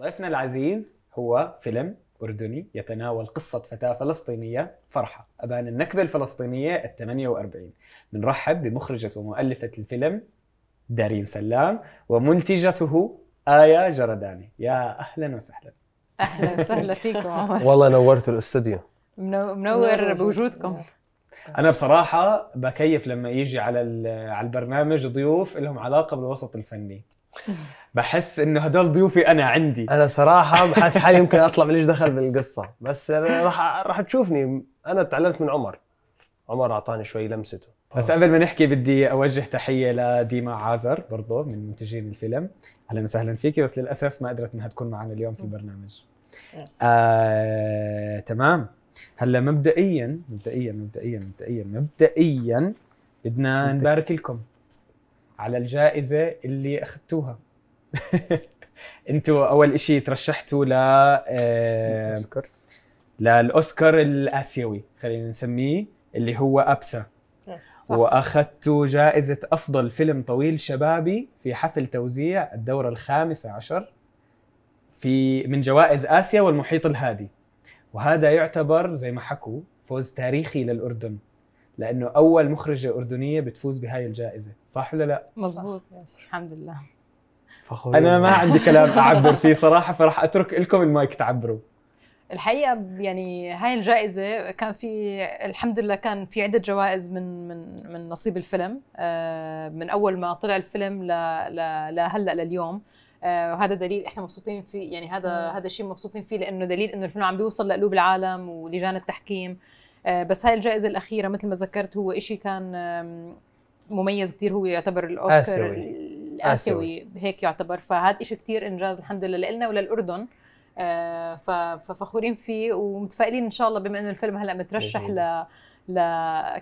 ضيفنا العزيز هو فيلم أردني يتناول قصة فتاة فلسطينية فرحة أبان النكبة الفلسطينية ال 48 بنرحب بمخرجة ومؤلفة الفيلم دارين سلام ومنتجته آية جرداني يا أهلا وسهلا أهلا وسهلا فيكم عمر والله نورت الاستوديو منور بوجودكم انا بصراحه بكيف لما يجي على على البرنامج ضيوف لهم علاقه بالوسط الفني بحس انه هدول ضيوفي انا عندي انا صراحه بحس حالي يمكن اطلع ماليش دخل بالقصه بس راح راح تشوفني انا تعلمت من عمر عمر اعطاني شوي لمسته بس قبل ما نحكي بدي اوجه تحيه لديما عازر برضه من منتجين الفيلم اهلا وسهلا فيكي بس للاسف ما قدرت انها تكون معنا اليوم في البرنامج آه، تمام هلا مبدئيا مبدئيا مبدئيا مبدئيا مبدئيا بدنا نبارك لكم على الجائزه اللي اخذتوها انتوا اول إشي ترشحتوا ل للاوسكار الاسيوي خلينا نسميه اللي هو ابسا واخذتوا جائزه افضل فيلم طويل شبابي في حفل توزيع الدوره الخامسه عشر في من جوائز اسيا والمحيط الهادي وهذا يعتبر زي ما حكوا فوز تاريخي للاردن لانه اول مخرجه اردنيه بتفوز بهاي الجائزه صح ولا لا مزبوط الحمد لله فخور انا ما عندي كلام اعبر فيه صراحه فراح اترك لكم المايك تعبروا الحقيقه يعني هاي الجائزه كان في الحمد لله كان في عده جوائز من من من نصيب الفيلم آه، من اول ما طلع الفيلم لهلا لليوم آه، وهذا دليل احنا مبسوطين فيه يعني هذا هذا الشيء مبسوطين فيه لانه دليل انه الفيلم عم بيوصل لقلوب العالم ولجان التحكيم آه، بس هاي الجائزه الاخيره مثل ما ذكرت هو شيء كان مميز كثير هو يعتبر الاوسكار آسيوي. الاسيوي هيك يعتبر فهذا شيء كثير انجاز الحمد لله لنا وللاردن آه، ففخورين فيه ومتفائلين ان شاء الله بما انه الفيلم هلا مترشح ل ل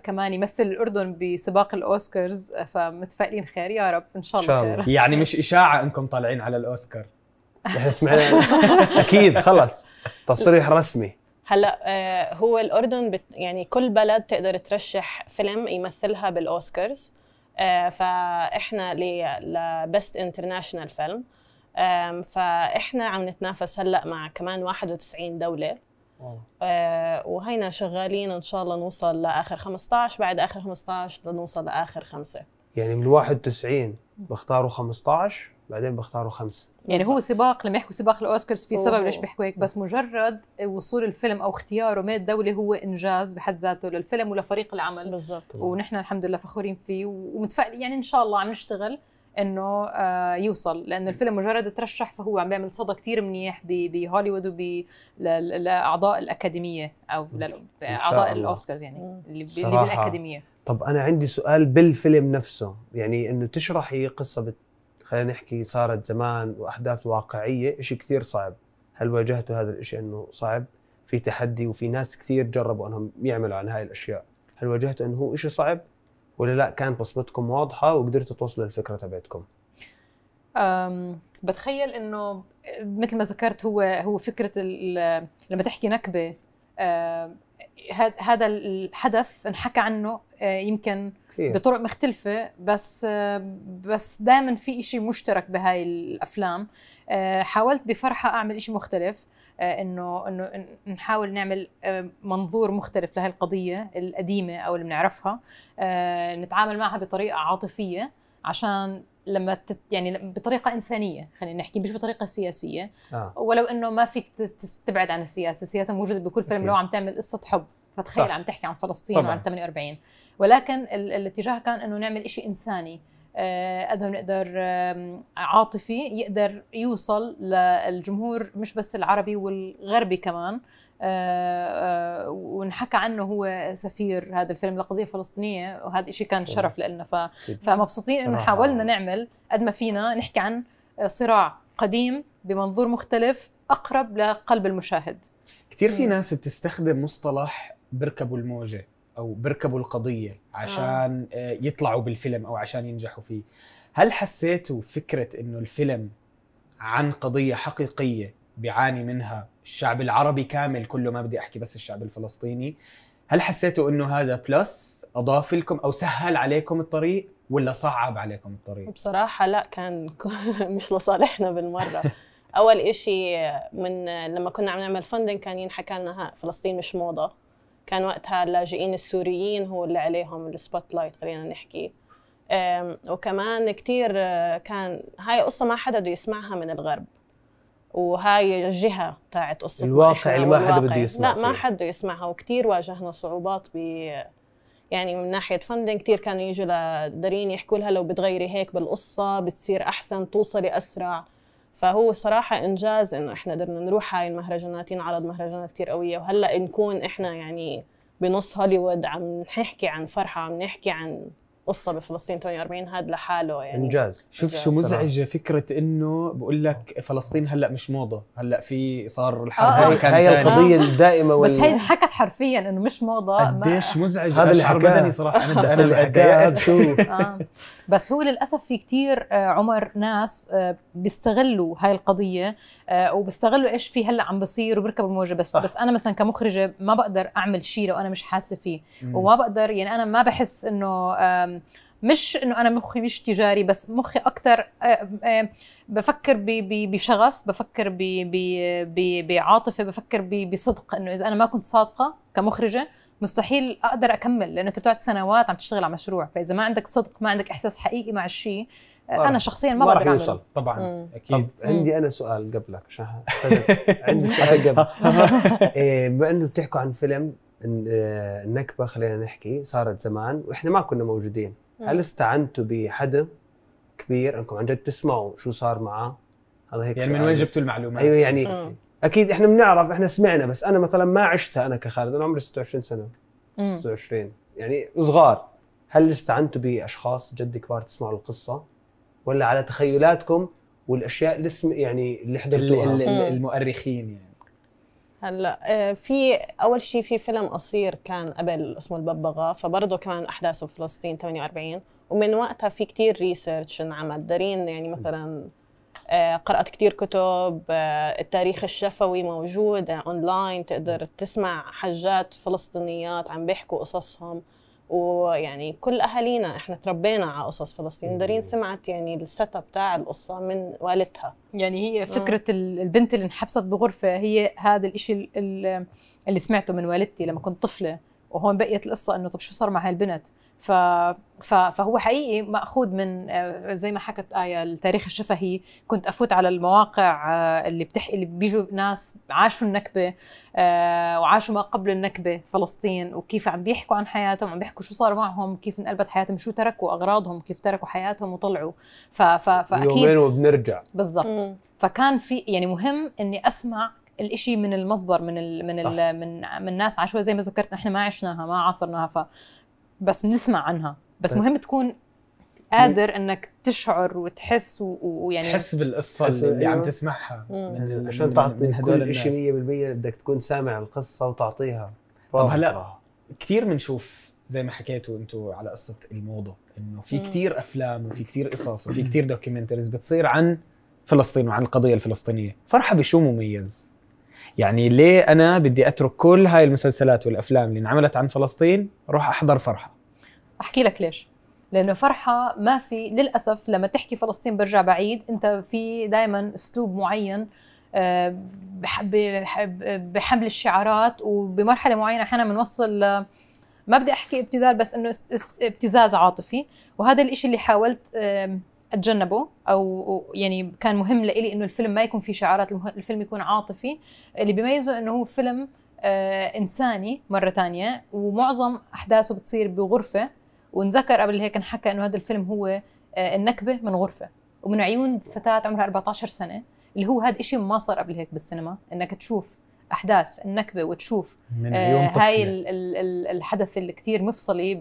كمان يمثل الاردن بسباق الاوسكارز فمتفائلين خير يا رب ان شاء الله, إن شاء الله. خير يعني مش اشاعه انكم طالعين على الاوسكار احنا سمعنا اكيد خلص تصريح رسمي هلا آه، هو الاردن بت يعني كل بلد تقدر ترشح فيلم يمثلها بالاوسكارز آه، فاحنا لبست انترناشونال فيلم فاحنا عم نتنافس هلا مع كمان 91 دوله آه، وهينا شغالين ان شاء الله نوصل لاخر 15 بعد اخر 15 لنوصل لاخر خمسه يعني من 91 بختاروا 15 بعدين بيختاروا خمسه يعني هو سباق لما يحكوا سباق الاوسكارز في سبب ليش بيحكوا هيك بس مجرد وصول الفيلم او اختياره من الدوله هو انجاز بحد ذاته للفيلم ولفريق العمل بالضبط ونحن الحمد لله فخورين فيه ومتفائل يعني ان شاء الله عم نشتغل انه آه، يوصل لانه الفيلم مجرد ترشح فهو عم بيعمل صدى كثير منيح بهوليوود وب لاعضاء الاكاديميه او اعضاء الاوسكارز يعني اللي بالاكاديميه طب انا عندي سؤال بالفيلم نفسه يعني انه تشرحي قصه خلينا نحكي صارت زمان واحداث واقعيه شيء كثير صعب هل واجهتوا هذا الشيء انه صعب في تحدي وفي ناس كثير جربوا انهم يعملوا عن هاي الاشياء هل واجهتوا انه هو شيء صعب ولا لا كان بصمتكم واضحه وقدرتوا توصلوا للفكره تبعتكم بتخيل انه مثل ما ذكرت هو هو فكره لما تحكي نكبه هذا الحدث انحكى عنه آه، يمكن كثير. بطرق مختلفة بس آه، بس دائما في إشي مشترك بهاي الأفلام آه، حاولت بفرحة أعمل إشي مختلف انه انه نحاول نعمل منظور مختلف لهي القضيه القديمه او اللي بنعرفها نتعامل معها بطريقه عاطفيه عشان لما تت يعني بطريقه انسانيه خلينا نحكي مش بطريقه سياسيه آه. ولو انه ما فيك تبعد عن السياسه السياسه موجوده بكل فيلم لو عم تعمل قصه حب فتخيل صح. عم تحكي عن فلسطين طبعا. وعن 48 ولكن الاتجاه كان انه نعمل شيء انساني آه، قد ما بنقدر عاطفي يقدر يوصل للجمهور مش بس العربي والغربي كمان آه، آه، ونحكى عنه هو سفير هذا الفيلم للقضيه الفلسطينيه وهذا شيء كان شرف لنا ف... فمبسوطين انه حاولنا نعمل قد ما فينا نحكي عن صراع قديم بمنظور مختلف اقرب لقلب المشاهد كثير في ناس بتستخدم مصطلح بيركبوا الموجه او بيركبوا القضيه آه. عشان آه. يطلعوا بالفيلم او عشان ينجحوا فيه هل حسيتوا فكره انه الفيلم عن قضيه حقيقيه بيعاني منها الشعب العربي كامل كله ما بدي احكي بس الشعب الفلسطيني هل حسيتوا انه هذا بلس اضاف لكم او سهل عليكم الطريق ولا صعب عليكم الطريق بصراحه لا كان مش لصالحنا بالمره اول إشي من لما كنا عم نعمل فندنج كان ينحكى لنا فلسطين مش موضه كان وقتها اللاجئين السوريين هو اللي عليهم السبوت لايت خلينا نحكي وكمان كثير آه، كان هاي قصة ما حدا بده يسمعها من الغرب وهاي الجهة تاعت قصة الواقع اللي ما حدا بده يسمعها لا فيه. ما حدا بده يسمعها وكثير واجهنا صعوبات ب يعني من ناحية فندنج كثير كانوا يجوا لدارين يحكوا لها لو بتغيري هيك بالقصة بتصير أحسن توصلي أسرع فهو صراحة إنجاز إنه إحنا قدرنا نروح هاي المهرجانات ينعرض مهرجانات كتير قوية وهلأ نكون إحنا يعني بنص هوليوود عم نحكي عن فرحة عم نحكي عن قصه بفلسطين 48 هذا لحاله يعني انجاز شوف شو مزعجه فكره انه بقول لك فلسطين هلا مش موضه هلا في صار الحرب آه، آه. هاي, هاي القضيه آه. الدائمه وال... بس هي حكت حرفيا انه مش موضه قديش مزعج هذا اللي حكاه صراحه انا انا الحكايات شو بس هو للاسف في كثير عمر ناس بيستغلوا هاي القضيه وبيستغلوا ايش في هلا عم بصير وبركبوا الموجه بس صح. بس انا مثلا كمخرجه ما بقدر اعمل شيء لو انا مش حاسه فيه وما بقدر يعني انا ما بحس انه مش انه انا مخي مش تجاري بس مخي اكثر آه، آه، بفكر بشغف بفكر بعاطفه بفكر بصدق انه اذا انا ما كنت صادقه كمخرجه مستحيل اقدر اكمل لانه انت بتقعد سنوات عم تشتغل على مشروع فاذا ما عندك صدق ما عندك احساس حقيقي مع الشيء آه، انا شخصيا ما, ما بقدر يوصل طبعا مم. اكيد طب عندي انا سؤال قبلك عشان عندي سؤال قبل إيه، بما انه بتحكوا عن فيلم آه، النكبه خلينا نحكي صارت زمان واحنا ما كنا موجودين مم. هل استعنتوا بحدا كبير انكم عن جد تسمعوا شو صار معاه هذا هيك يعني من وين جبتوا المعلومات ايوه يعني مم. اكيد احنا بنعرف احنا سمعنا بس انا مثلا ما عشتها انا كخالد انا عمري 26 سنه مم. 26 يعني صغار هل استعنتوا باشخاص جد كبار تسمعوا القصه ولا على تخيلاتكم والاشياء اللي يعني اللي حضرتوها المؤرخين يعني هلا آه، في اول شيء في فيلم قصير كان قبل اسمه الببغاء فبرضه كمان احداثه بفلسطين 48 ومن وقتها في كتير ريسيرش انعمل دارين يعني مثلا آه، قرات كتير كتب آه، التاريخ الشفوي موجود اونلاين تقدر تسمع حجات فلسطينيات عم بيحكوا قصصهم ويعني كل اهالينا احنا تربينا على قصص فلسطين دارين سمعت يعني السيت اب تاع القصه من والدتها يعني هي آه. فكره آه. البنت اللي انحبست بغرفه هي هذا الشيء اللي سمعته من والدتي لما كنت طفله وهون بقيت القصه انه طب شو صار مع هالبنت ف... ف... فهو حقيقي ماخوذ من آه، زي ما حكت ايه التاريخ الشفهي كنت افوت على المواقع آه، اللي بتح اللي بيجوا ناس عاشوا النكبه آه، وعاشوا ما قبل النكبه فلسطين وكيف عم بيحكوا عن حياتهم عم بيحكوا شو صار معهم كيف انقلبت حياتهم شو تركوا اغراضهم كيف تركوا حياتهم وطلعوا ف... ف... فاكيد يومين وبنرجع بالضبط فكان في يعني مهم اني اسمع الإشي من المصدر من ال من ال من من ناس عاشوها زي ما ذكرت احنا ما عشناها ما عاصرناها ف بس بنسمع عنها بس طيب. مهم تكون قادر انك تشعر وتحس ويعني تحس بالقصه اللي, اللي عم أيوه. تسمعها من عشان تعطي هدول كل شيء 100% بدك تكون سامع القصه وتعطيها طب هلا كثير بنشوف زي ما حكيتوا انتوا على قصه الموضه انه في كثير افلام وفي كثير قصص وفي كثير دوكيومنتريز بتصير عن فلسطين وعن القضيه الفلسطينيه فرحه بشو مميز يعني ليه انا بدي اترك كل هاي المسلسلات والافلام اللي انعملت عن فلسطين روح احضر فرحه احكي لك ليش لانه فرحه ما في للاسف لما تحكي فلسطين برجع بعيد انت في دائما اسلوب معين آه، بحمل الشعارات وبمرحله معينه احيانا بنوصل ما بدي احكي ابتذال بس انه ابتزاز عاطفي وهذا الشيء اللي حاولت اتجنبه او يعني كان مهم لإلي انه الفيلم ما يكون فيه شعارات الفيلم يكون عاطفي اللي بيميزه انه هو فيلم آه، انساني مره ثانيه ومعظم احداثه بتصير بغرفه ونذكر قبل هيك انحكى انه هذا الفيلم هو آه، النكبه من غرفه ومن عيون فتاه عمرها 14 سنه اللي هو هذا شيء ما صار قبل هيك بالسينما انك تشوف احداث النكبه وتشوف من آه هاي الـ الـ الحدث اللي كثير مفصلي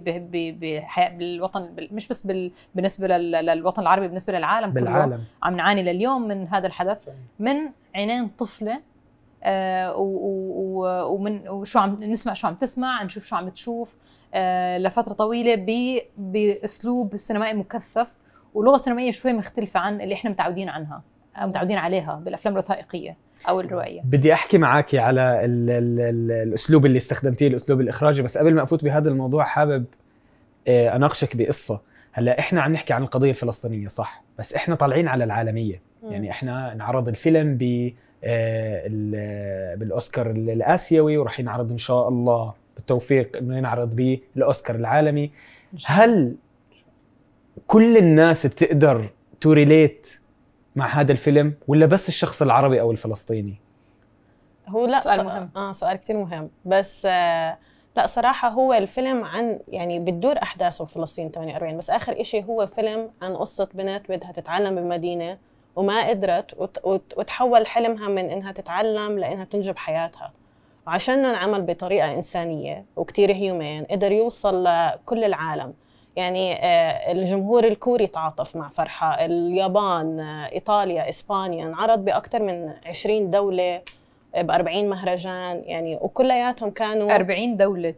بالوطن مش بس بالنسبه للوطن العربي بالنسبه للعالم بالعالم كله عم نعاني لليوم من هذا الحدث من عينين طفله آه ومن وشو عم نسمع شو عم تسمع نشوف شو عم تشوف آه، لفتره طويله باسلوب سينمائي مكثف ولغه سينمائيه شوي مختلفه عن اللي احنا متعودين عنها متعودين عليها بالافلام الوثائقيه او الروائيه بدي احكي معك على الـ الـ الـ الاسلوب اللي استخدمتيه الاسلوب الاخراجي بس قبل ما افوت بهذا الموضوع حابب آه، اناقشك بقصه هلا احنا عم نحكي عن القضيه الفلسطينيه صح بس احنا طالعين على العالميه يعني احنا انعرض الفيلم ب آه، بالاوسكار الاسيوي وراح ينعرض ان شاء الله بالتوفيق انه ينعرض بالاوسكار العالمي هل كل الناس بتقدر توريليت مع هذا الفيلم ولا بس الشخص العربي او الفلسطيني هو لا سؤال مهم اه سؤال كثير مهم بس آه لا صراحة هو الفيلم عن يعني بتدور أحداثه في فلسطين 48 بس آخر شيء هو فيلم عن قصة بنت بدها تتعلم بمدينة وما قدرت وتحول حلمها من انها تتعلم لانها تنجب حياتها وعشان انعمل بطريقه انسانيه وكتير هيومين قدر يوصل لكل العالم يعني آه، الجمهور الكوري تعاطف مع فرحة اليابان آه، إيطاليا إسبانيا انعرض بأكثر من 20 دولة آه، ب 40 مهرجان يعني وكلياتهم كانوا 40 دولة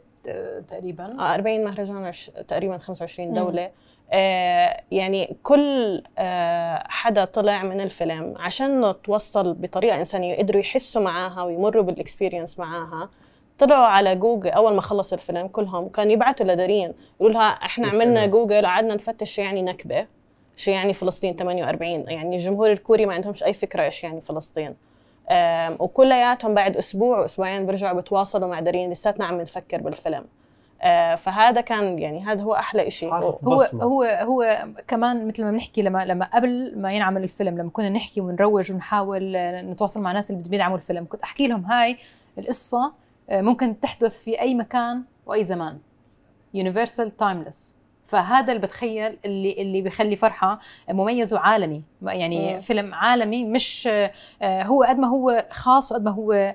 تقريبا 40 مهرجان تقريبا 25 دولة م. آه، يعني كل آه، حدا طلع من الفيلم عشان توصل بطريقه انسانيه يقدروا يحسوا معاها ويمروا بالاكسبيرينس معاها طلعوا على جوجل اول ما خلص الفيلم كلهم كانوا يبعثوا لدارين يقولوا لها احنا عملنا جوجل قعدنا نفتش شو يعني نكبه شو يعني فلسطين 48 يعني الجمهور الكوري ما عندهمش اي فكره ايش يعني فلسطين وكلياتهم بعد اسبوع واسبوعين برجعوا بتواصلوا مع دارين لساتنا عم نفكر بالفيلم آه، فهذا كان يعني هذا هو احلى شيء هو هو هو كمان مثل ما بنحكي لما لما قبل ما ينعمل الفيلم لما كنا نحكي ونروج ونحاول آه، نتواصل مع الناس اللي بدهم يدعموا الفيلم كنت احكي لهم هاي القصه آه، ممكن تحدث في اي مكان واي زمان يونيفرسال تايمليس فهذا اللي بتخيل اللي اللي بيخلي فرحه مميز وعالمي يعني م. فيلم عالمي مش هو قد ما هو خاص وقد ما هو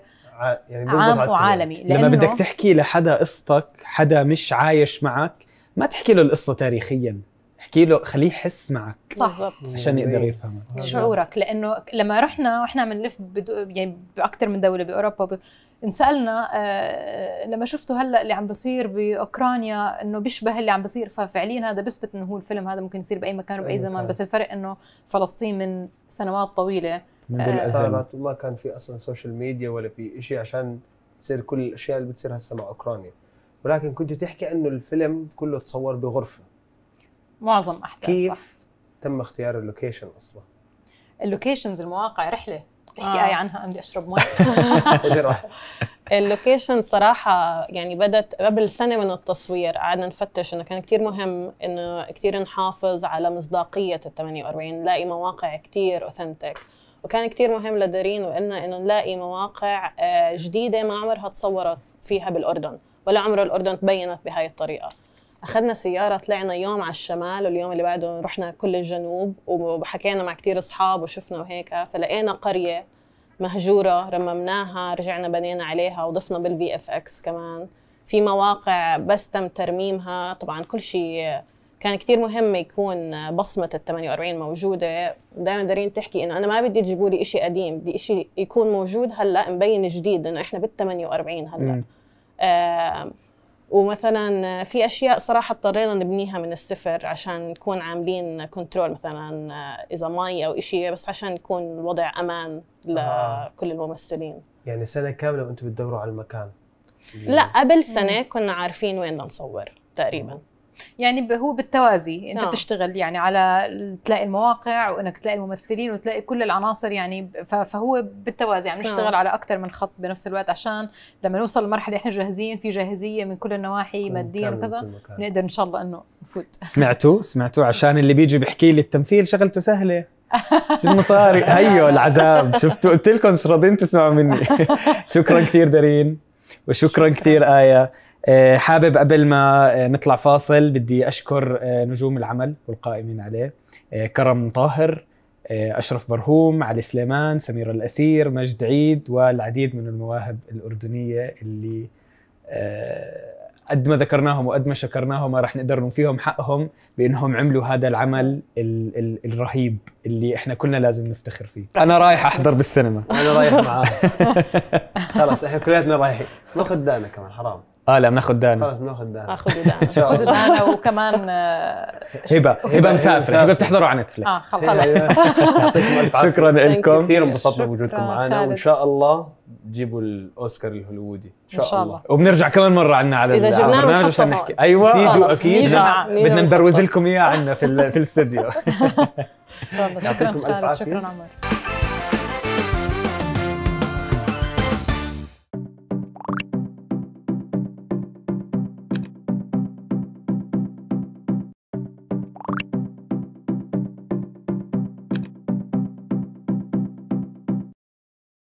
يعني عام وعالمي لما بدك تحكي لحدا قصتك حدا مش عايش معك ما تحكي له القصه تاريخيا احكي له خليه يحس معك صح عشان يقدر يعني يفهمك شعورك لانه لما رحنا واحنا عم نلف بدو يعني باكثر من دوله باوروبا ب... انسالنا آه لما شفتوا هلا اللي عم بصير باوكرانيا انه بيشبه اللي عم بصير ففعليا هذا بثبت انه هو الفيلم هذا ممكن يصير باي مكان وباي زمان بس الفرق انه فلسطين من سنوات طويله منذ آه الازل الله كان في اصلا سوشيال ميديا ولا في شيء عشان تصير كل الاشياء اللي بتصير هسه مع اوكرانيا ولكن كنت تحكي انه الفيلم كله تصور بغرفه معظم احداث كيف صح. تم اختيار اللوكيشن اصلا اللوكيشنز المواقع رحله تحكي آه. اي عنها بدي اشرب مي اللوكيشن صراحة يعني بدت قبل سنة من التصوير قعدنا نفتش انه كان كتير مهم انه كتير نحافظ على مصداقية ال 48 نلاقي مواقع كتير اوثنتك وكان كثير مهم لدارين وإلنا إنه نلاقي مواقع آه، جديدة ما عمرها تصورت فيها بالأردن ولا عمر الأردن تبينت بهاي الطريقة أخذنا سيارة طلعنا يوم على الشمال واليوم اللي بعده رحنا كل الجنوب وحكينا مع كثير أصحاب وشفنا وهيك فلقينا قرية مهجورة رممناها رجعنا بنينا عليها وضفنا بالفي اف اكس كمان في مواقع بس تم ترميمها طبعا كل شيء كان كتير مهم يكون بصمة ال 48 موجودة دائما دارين تحكي انه انا ما بدي تجيبوا لي شيء قديم بدي شيء يكون موجود هلا مبين جديد انه احنا بال 48 هلا آه ومثلا في اشياء صراحه اضطرينا نبنيها من الصفر عشان نكون عاملين كنترول مثلا آه، اذا مي او شيء بس عشان يكون الوضع امان لكل الممثلين يعني سنه كامله وانتم بتدوروا على المكان لا قبل سنه كنا عارفين وين نصور تقريبا يعني هو بالتوازي انت آه. بتشتغل يعني على تلاقي المواقع وانك تلاقي الممثلين وتلاقي كل العناصر يعني فهو بالتوازي يعني بنشتغل آه. على اكثر من خط بنفس الوقت عشان لما نوصل لمرحله احنا جاهزين في جاهزيه من كل النواحي ماديا وكذا نقدر ان شاء الله انه نفوت سمعتوا سمعتوا عشان اللي بيجي بيحكي لي التمثيل شغلته سهله المصاري ايوه العذاب شفتوا قلت لكم مش راضيين تسمعوا مني شكرا كثير دارين وشكرا كثير ايه آه، حابب قبل ما آه، نطلع فاصل بدي اشكر آه، نجوم العمل والقائمين عليه كرم طاهر اشرف برهوم علي سليمان سمير الاسير مجد عيد والعديد من المواهب الاردنيه اللي قد ما ذكرناهم وقد ما شكرناهم ما راح نقدر نوفيهم حقهم بانهم عملوا هذا العمل الـ الـ الرهيب اللي احنا كلنا لازم نفتخر فيه انا رايح احضر بالسينما انا رايح معاه خلاص احنا كلياتنا رايحين نأخذ قدامنا كمان حرام اه لا بناخذ دانا خلص بناخذ دانا اخذوا آه، دانا خذوا دانا وكمان آه، هبه هبه مسافره هبه بتحضروا على نتفلكس اه خلص شكرا لكم كثير انبسطنا بوجودكم معنا وان شاء الله جيبوا الاوسكار الهوليوودي ان شاء, شاء الله. الله وبنرجع كمان مره عنا على اذا جبناه البرنامج عشان نحكي ايوه تيجوا اكيد بدنا نبروز لكم اياه عنا في في الاستديو ان شاء الله شكرا خالد شكرا عمر